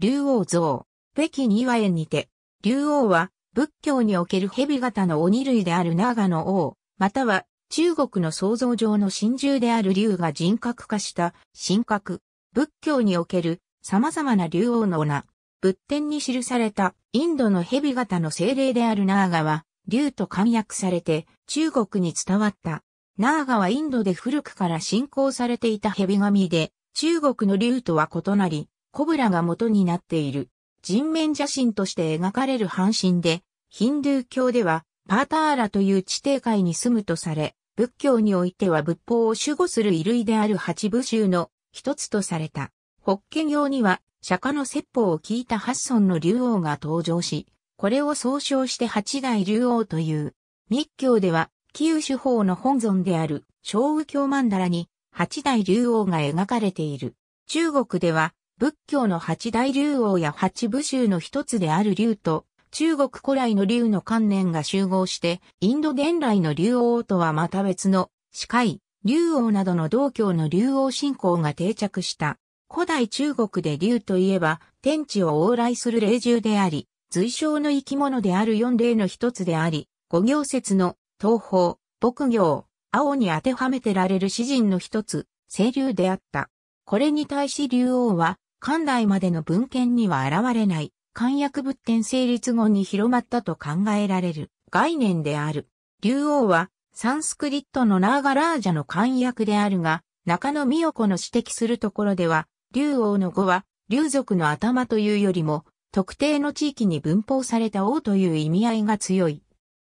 竜王像、北京岩園にて、竜王は仏教における蛇型の鬼類である長野王、または中国の創造上の神獣である竜が人格化した神格、仏教における様々な竜王の名、仏典に記されたインドの蛇型の精霊であるナーガは、竜と簡約されて中国に伝わった。ナーガはインドで古くから信仰されていた蛇神で、中国の竜とは異なり、コブラが元になっている人面写真として描かれる半身で、ヒンドゥー教ではパーターラという地底界に住むとされ、仏教においては仏法を守護する衣類である八部衆の一つとされた。法華経には釈迦の説法を聞いた八尊の竜王が登場し、これを総称して八大竜王という。密教では、旧手法の本尊である、小右教曼荼羅に、八大竜王が描かれている。中国では、仏教の八大竜王や八部衆の一つである竜と、中国古来の竜の観念が集合して、インド伝来の竜王とはまた別の、司会、竜王などの道教の竜王信仰が定着した。古代中国で竜といえば、天地を往来する霊獣であり、随章の生き物である四霊の一つであり、五行説の、東方、牧行、青に当てはめてられる詩人の一つ、清流であった。これに対し竜王は、漢代までの文献には現れない、漢訳仏典成立後に広まったと考えられる概念である。竜王は、サンスクリットのナーガラージャの漢訳であるが、中野美代子の指摘するところでは、竜王の語は、竜族の頭というよりも、特定の地域に分封された王という意味合いが強い。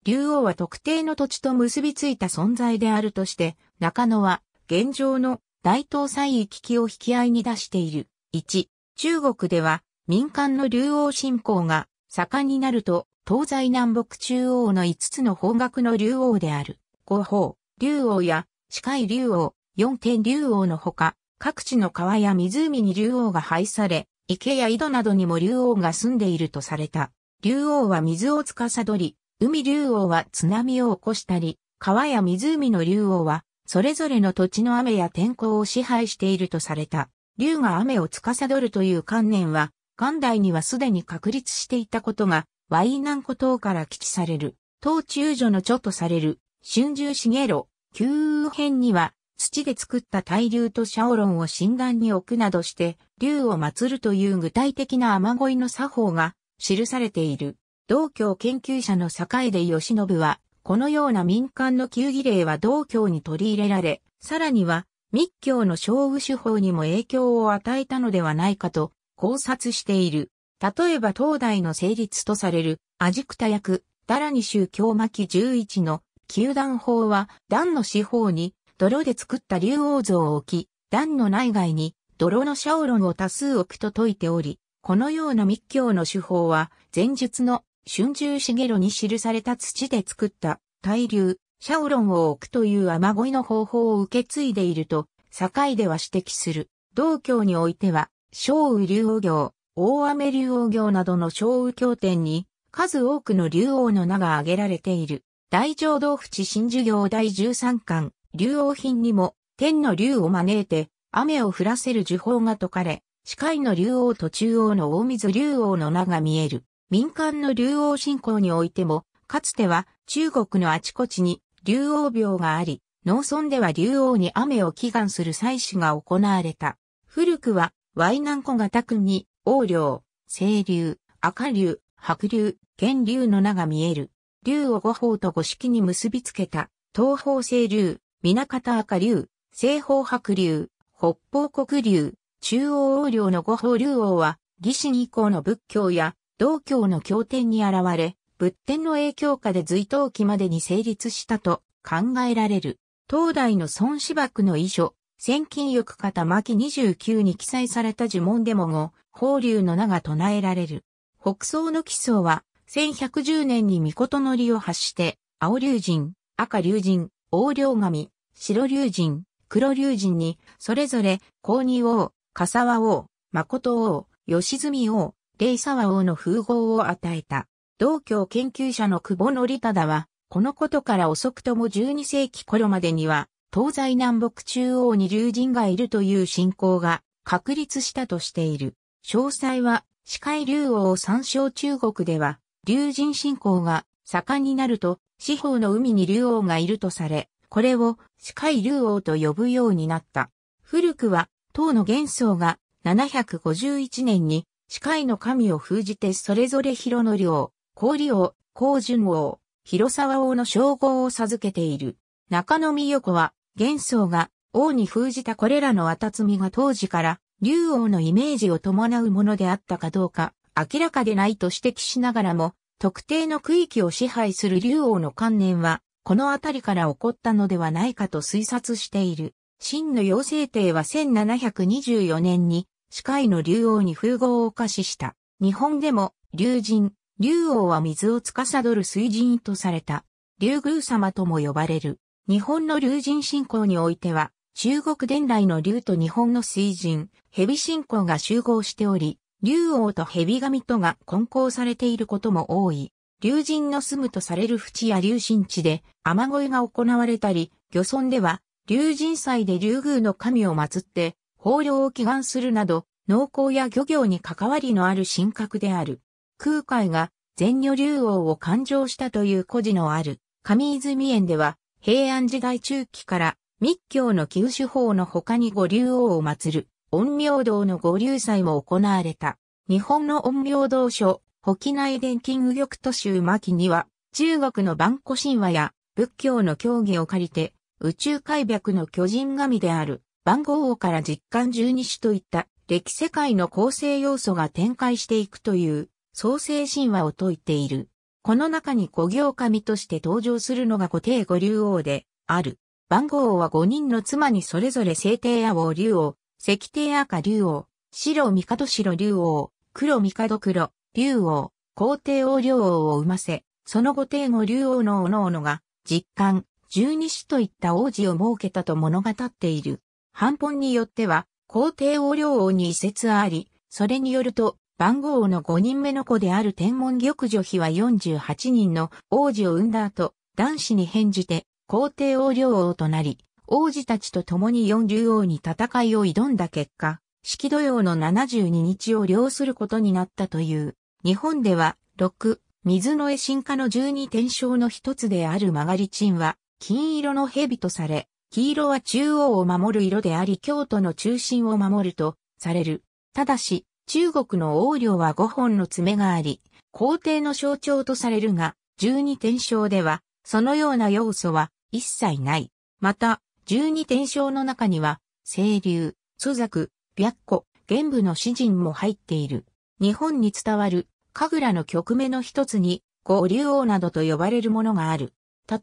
竜王は特定の土地と結びついた存在であるとして、中野は現状の大東西域記を引き合いに出している。1、中国では民間の竜王信仰が盛んになると、東西南北中央の5つの方角の竜王である、五方、竜王や四海竜王、四天竜王のほか、各地の川や湖に竜王が配され、池や井戸などにも竜王が住んでいるとされた。竜王は水を司り、海竜王は津波を起こしたり、川や湖の竜王は、それぞれの土地の雨や天候を支配しているとされた。竜が雨を司るという観念は、元代にはすでに確立していたことが、ワイ南古島から記地される、当中女の著とされる、春秋茂路、旧編には、土で作った大竜とシャオロンを神壇に置くなどして、竜を祀るという具体的な雨乞いの作法が記されている。道教研究者の坂出義信は、このような民間の旧儀礼は道教に取り入れられ、さらには密教の勝負手法にも影響を与えたのではないかと考察している。例えば東大の成立とされるアジクタ役、ダラニ宗教巻11の球団法は、団の四方に泥で作った竜王像を置き、団の内外に泥のシャオロンを多数置くと説いており、このような密教の手法は、前述の春秋茂呂に記された土で作った大流、シャオロンを置くという雨乞いの方法を受け継いでいると、堺では指摘する。道教においては、小雨竜王行、大雨竜王行などの小雨経典に、数多くの竜王の名が挙げられている。大乗道淵新授業第13巻、竜王品にも、天の竜を招いて、雨を降らせる呪法が解かれ、四海の竜王と中央の大水竜王の名が見える。民間の竜王信仰においても、かつては中国のあちこちに竜王廟があり、農村では竜王に雨を祈願する祭祀が行われた。古くは、ワイナンコ型に、王領、清流、赤流、白流、剣流の名が見える。竜を五方と五式に結びつけた、東方清流、南方赤流、西方白流、北方黒流、中央王領の五方竜王は、義神以降の仏教や、道教の経典に現れ、仏典の影響下で隋陶期までに成立したと考えられる。東大の孫子博の遺書、千金翼方巻29に記載された呪文でも後、法流の名が唱えられる。北宋の起礎は、1110年に御事の利を発して、青竜神、赤竜神、黄陵神、白竜神、黒竜神に、それぞれ、公二王、笠和王、誠王、吉住王、霊沢王の風合を与えた。道教研究者の久保則忠は、このことから遅くとも12世紀頃までには、東西南北中央に竜神がいるという信仰が確立したとしている。詳細は、司会竜王を参照中国では、竜神信仰が盛んになると、四方の海に竜王がいるとされ、これを司会竜王と呼ぶようになった。古くは、唐の元宗が751年に司会の神を封じてそれぞれ広の領、氷王、高順王、広沢王の称号を授けている。中野美代子は、元宗が王に封じたこれらのたつみが当時から竜王のイメージを伴うものであったかどうか明らかでないと指摘しながらも、特定の区域を支配する竜王の観念は、この辺りから起こったのではないかと推察している。真の妖精帝は1724年に、司会の竜王に風合を可視した。日本でも、竜神、竜王は水を司る水神とされた、竜宮様とも呼ばれる。日本の竜神信仰においては、中国伝来の竜と日本の水神、蛇信仰が集合しており、竜王と蛇神とが混交されていることも多い。竜神の住むとされる淵や竜神地で雨乞いが行われたり、漁村では、竜神祭で竜宮の神を祀って、豊漁を祈願するなど、農耕や漁業に関わりのある神格である。空海が全女竜王を勘定したという故事のある上泉園では平安時代中期から密教の旧手法の他に五竜王を祀る陰陽道の五竜祭も行われた。日本の陰陽道書、北内伝金右玉都州巻には中国の万古神話や仏教の教義を借りて宇宙開闢の巨人神である番号王から実感十二種といった歴世界の構成要素が展開していくという創世神話を説いている。この中に五行神として登場するのが五帝五竜王である。番号王は五人の妻にそれぞれ聖帝阿王竜王、石帝赤竜王、白帝白竜王、黒帝黒、竜王、皇帝王竜王を生ませ、その後帝後竜王の各々が、実感、十二子といった王子を設けたと物語っている。半本によっては、皇帝王竜王に移説あり、それによると、番号の5人目の子である天文玉女妃は48人の王子を産んだ後、男子に返じて皇帝王領王となり、王子たちと共に四竜王に戦いを挑んだ結果、式土曜の72日を領することになったという、日本では、6、水の絵進化の12天章の一つである曲がり鎮は、金色の蛇とされ、黄色は中央を守る色であり京都の中心を守るとされる。ただし、中国の王領は5本の爪があり、皇帝の象徴とされるが、十二天章では、そのような要素は一切ない。また、十二天章の中には、清流、祖作、白虎、玄武の詩人も入っている。日本に伝わる、神楽の曲目の一つに、五竜王などと呼ばれるものがある。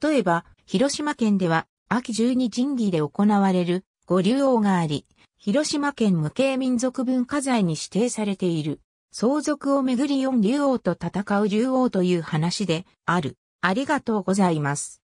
例えば、広島県では、秋十二神儀で行われる五竜王があり、広島県無形民族文化財に指定されている。相続をめぐり四竜王と戦う竜王という話である。ありがとうございます。